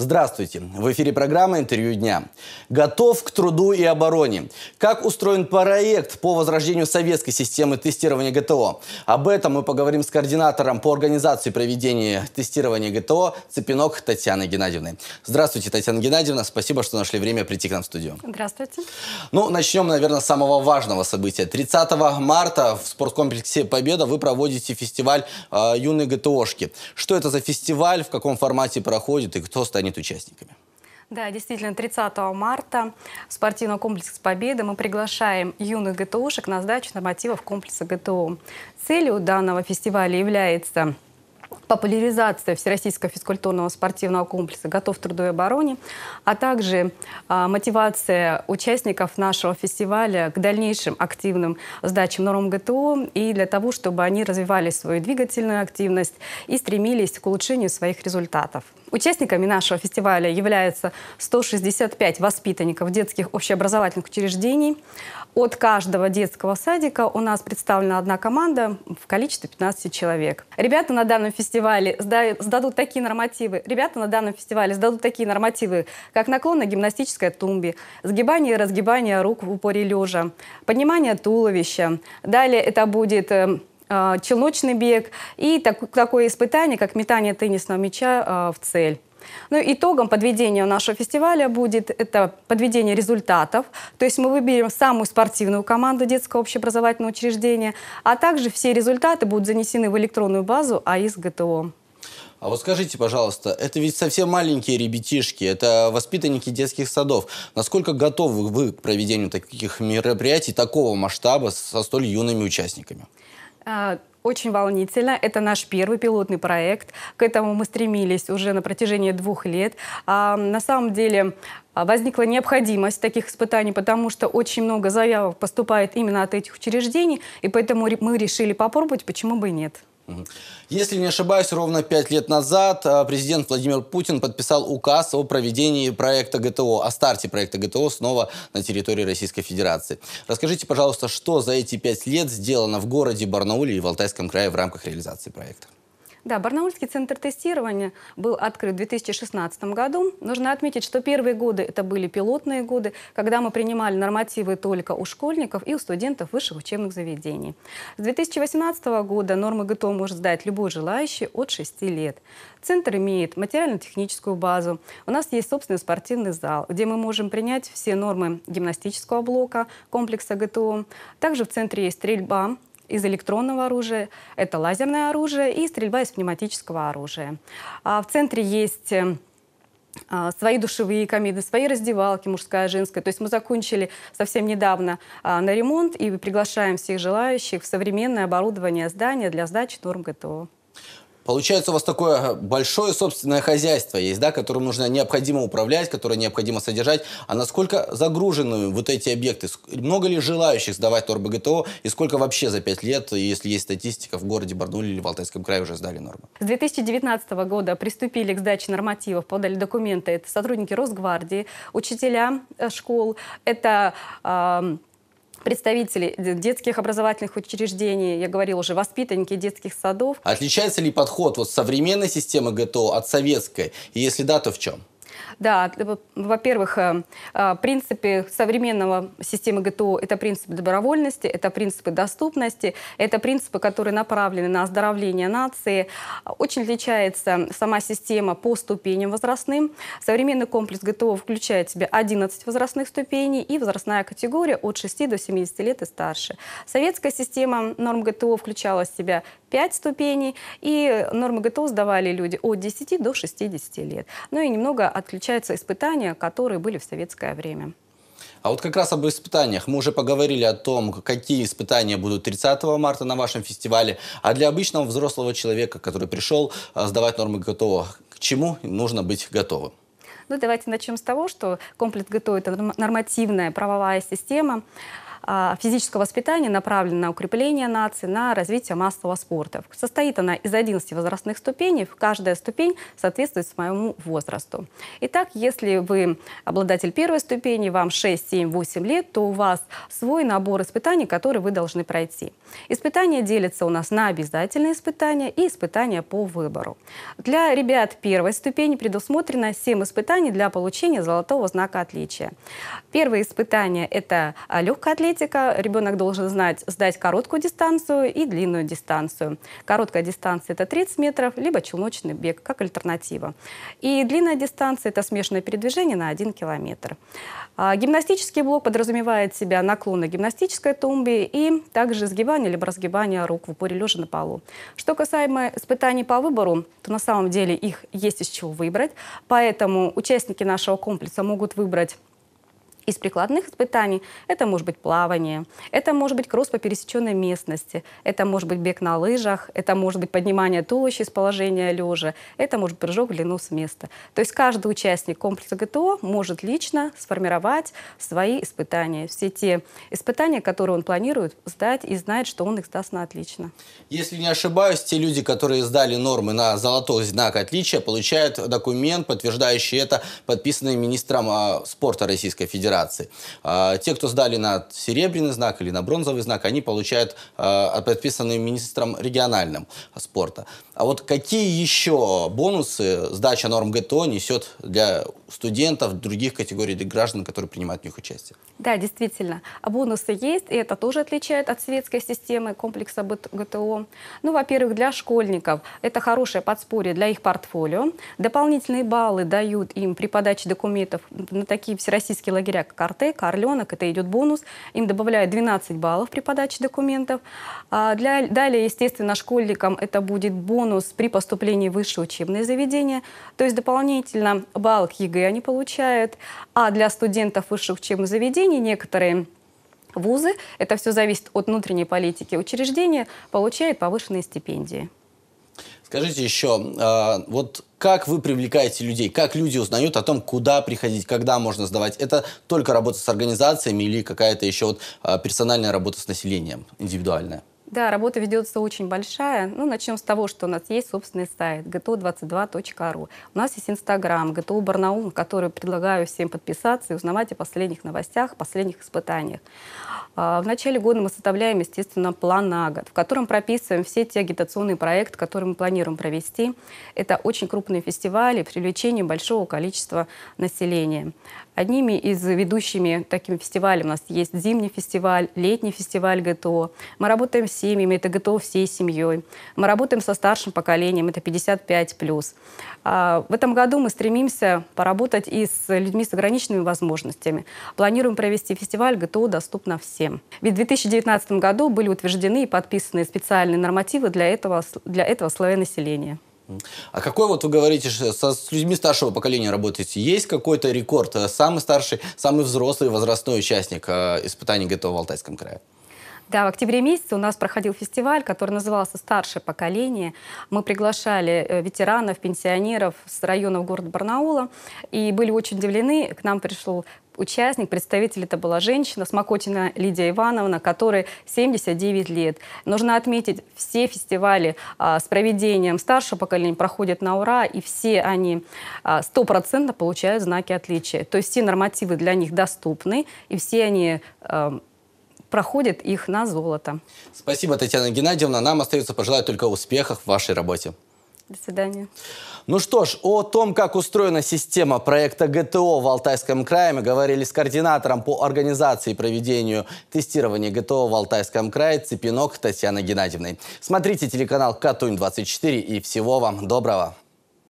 Здравствуйте! В эфире программа «Интервью дня». Готов к труду и обороне. Как устроен проект по возрождению советской системы тестирования ГТО? Об этом мы поговорим с координатором по организации проведения тестирования ГТО Цепенок Татьяной Геннадьевной. Здравствуйте, Татьяна Геннадьевна. Спасибо, что нашли время прийти к нам в студию. Здравствуйте. Ну, начнем, наверное, с самого важного события. 30 марта в спорткомплексе «Победа» вы проводите фестиваль э, а, «Юные ГТОшки». Что это за фестиваль, в каком формате проходит и кто станет станет участниками. Да, действительно, 30 марта в спортивном комплексе «Победа» мы приглашаем юных ГТОшек на сдачу нормативов комплекса ГТО. Целью данного фестиваля является популяризация Всероссийского физкультурного спортивного комплекса «Готов к труду и обороне», а также а, мотивация участников нашего фестиваля к дальнейшим активным сдачам норм ГТО и для того, чтобы они развивали свою двигательную активность и стремились к улучшению своих результатов. Участниками нашего фестиваля являются 165 воспитанников детских общеобразовательных учреждений. От каждого детского садика у нас представлена одна команда в количестве 15 человек. Ребята на данном фестивале сдадут такие нормативы. Ребята на данном фестивале сдадут такие нормативы, как наклон на гимнастической тумбе, сгибание и разгибание рук в упоре лежа, поднимание туловища. Далее это будет э, Э, челночный бег и так, такое испытание, как метание теннисного мяча э, в цель. Ну, итогом подведения нашего фестиваля будет это подведение результатов. То есть мы выберем самую спортивную команду детского общеобразовательного учреждения, а также все результаты будут занесены в электронную базу АИС ГТО. А вот скажите, пожалуйста, это ведь совсем маленькие ребятишки, это воспитанники детских садов. Насколько готовы вы к проведению таких мероприятий такого масштаба со столь юными участниками? А, очень волнительно. Это наш первый пилотный проект. К этому мы стремились уже на протяжении двух лет. А, на самом деле а, возникла необходимость таких испытаний, потому что очень много заявок поступает именно от этих учреждений, и поэтому мы решили попробовать, почему бы и нет. Если не ошибаюсь, ровно пять лет назад а, президент Владимир Путин подписал указ о проведении проекта ГТО, о старте проекта ГТО снова на территории Российской Федерации. Расскажите, пожалуйста, что за эти пять лет сделано в городе Барнауле и в Алтайском крае в рамках реализации проекта? Да, Барнаульский центр тестирования был открыт в 2016 году. Нужно отметить, что первые годы это были пилотные годы, когда мы принимали нормативы только у школьников и у студентов высших учебных заведений. С 2018 года нормы ГТО может сдать любой желающий от 6 лет. Центр имеет материально-техническую базу. У нас есть собственный спортивный зал, где мы можем принять все нормы гимнастического блока комплекса ГТО. Также в центре есть стрельба, из электронного оружия, это лазерное оружие и стрельба из пневматического оружия. А в центре есть э, а, свои душевые камины, свои раздевалки, мужская, женская. То есть мы закончили совсем недавно а, на ремонт и приглашаем всех желающих в современное оборудование здания для сдачи норм ГТО. Получается, у вас такое э, большое собственное хозяйство есть, да, которым нужно необходимо управлять, которое необходимо содержать. А насколько загружены вот эти объекты? Много ли желающих сдавать нормы ГТО? И сколько вообще за пять лет, если есть статистика, в городе Барнуле или в Алтайском крае уже сдали нормы? С 2019 года приступили к сдаче нормативов, подали документы. Это сотрудники Росгвардии, учителя э, школ, это... Э, представители детских образовательных учреждений, я говорил уже, воспитанники детских садов. Отличается ли подход вот современной системы ГТО от советской? И если да, то в чем? Да, во-первых, э, э, принципы современного системы ГТО – это принципы добровольности, это принципы доступности, это принципы, которые направлены на оздоровление нации. Очень отличается сама система по ступеням возрастным. Современный комплекс ГТО включает в себя 11 возрастных ступеней и возрастная категория от 6 до 70 лет и старше. Советская система норм ГТО включала в себя 5 ступеней, и нормы ГТО сдавали люди от 10 до 60 лет. Ну и немного от отличаются испытания, которые были в советское время. А вот как раз об испытаниях. Мы уже поговорили о том, какие испытания будут 30 марта на вашем фестивале. А для обычного взрослого человека, который пришел а, сдавать нормы готового, к чему нужно быть готовым? Ну, давайте начнем с того, что комплект ГТО – это нормативная правовая система, а, физического воспитания направлена на укрепление нации, на развитие массового спорта. Состоит она из 11 возрастных ступеней, каждая ступень соответствует своему возрасту. Итак, если вы обладатель первой ступени, вам 6, 7, 8 лет, то у вас свой набор испытаний, которые вы должны пройти. Испытания делятся у нас на обязательные испытания и испытания по выбору. Для ребят первой ступени предусмотрено 7 испытаний для получения золотого знака отличия. Первое испытание это а, легкая атлетика, атлетика. Ребенок должен знать, сдать короткую дистанцию и длинную дистанцию. Короткая дистанция – это 30 метров, либо челночный бег, как альтернатива. И длинная дистанция – это смешанное передвижение на 1 километр. А, гимнастический блок подразумевает себя наклон гимнастической тумбы и также сгибание либо разгибание рук в упоре лежа на полу. Что касаемо испытаний по выбору, то на самом деле их есть из чего выбрать. Поэтому участники нашего комплекса могут выбрать из прикладных испытаний это может быть плавание, это может быть кросс по пересеченной местности, это может быть бег на лыжах, это может быть поднимание туловища из положения лежа, это может быть прыжок в длину с места. То есть каждый участник комплекса ГТО может лично сформировать свои испытания, все те испытания, которые он планирует сдать и знает, что он их сдаст на отлично. Если не ошибаюсь, те люди, которые сдали нормы на золотой знак отличия, получают документ, подтверждающий это, подписанный министром а, спорта Российской Федерации облигаций. А, те, кто сдали на серебряный знак или на бронзовый знак, они получают а, подписанные министром региональным спорта. А вот какие еще бонусы сдача норм ГТО несет для студентов, других категорий граждан, которые принимают в них участие? Да, действительно. А бонусы есть, и это тоже отличает от светской системы комплекса ГТО. Ну, во-первых, для школьников это хорошее подспорье для их портфолио. Дополнительные баллы дают им при подаче документов на такие всероссийские лагеря, как картека, орленок, это идет бонус. Им добавляют 12 баллов при подаче документов. А для, далее, естественно, школьникам это будет бонус при поступлении в высшее учебное заведение. То есть дополнительно балл к ЕГЭ они получают. А для студентов высших учебных заведений некоторые вузы, это все зависит от внутренней политики учреждения, получают повышенные стипендии. Скажите еще, а, вот как вы привлекаете людей? Как люди узнают о том, куда приходить, когда можно сдавать? Это только работа с организациями или какая-то еще вот а, персональная работа с населением, индивидуальная? Да, работа ведется очень большая. Ну, начнем с того, что у нас есть собственный сайт gto22.ru. У нас есть Инстаграм GTO Барнаул, который предлагаю всем подписаться и узнавать о последних новостях, последних испытаниях. А, в начале года мы составляем, естественно, план на год, в котором прописываем все те агитационные проекты, которые мы планируем провести. Это очень крупные фестивали, привлечение большого количества населения одними из ведущими таким фестивалем. У нас есть зимний фестиваль, летний фестиваль ГТО. Мы работаем с семьями, это ГТО всей семьей. Мы работаем со старшим поколением, это 55+. А в этом году мы стремимся поработать и с людьми с ограниченными возможностями. Планируем провести фестиваль ГТО «Доступно всем». Ведь в 2019 году были утверждены и подписаны специальные нормативы для этого, для этого слоя населения. А какой вот вы говорите, со, с людьми старшего поколения работаете? Есть какой-то рекорд? Э, самый старший, самый взрослый возрастной участник э, испытаний ГТО в Алтайском крае? Да, в октябре месяце у нас проходил фестиваль, который назывался «Старшее поколение». Мы приглашали э, ветеранов, пенсионеров с районов города Барнаула и были очень удивлены. К нам пришел участник, представитель это была женщина, Смокотина Лидия Ивановна, которой 79 лет. Нужно отметить, все фестивали а, с проведением старшего поколения проходят на ура, и все они а, стопроцентно а, получают знаки отличия. То есть все нормативы для них доступны, и все они а, проходит их на золото. Спасибо, Татьяна Геннадьевна. Нам остается пожелать только успехов в вашей работе. До свидания. Ну что ж, о том, как устроена система проекта ГТО в Алтайском крае, мы говорили с координатором по организации и проведению тестирования ГТО в Алтайском крае Цепинок Татьяной Геннадьевной. Смотрите телеканал Катунь 24 и всего вам доброго.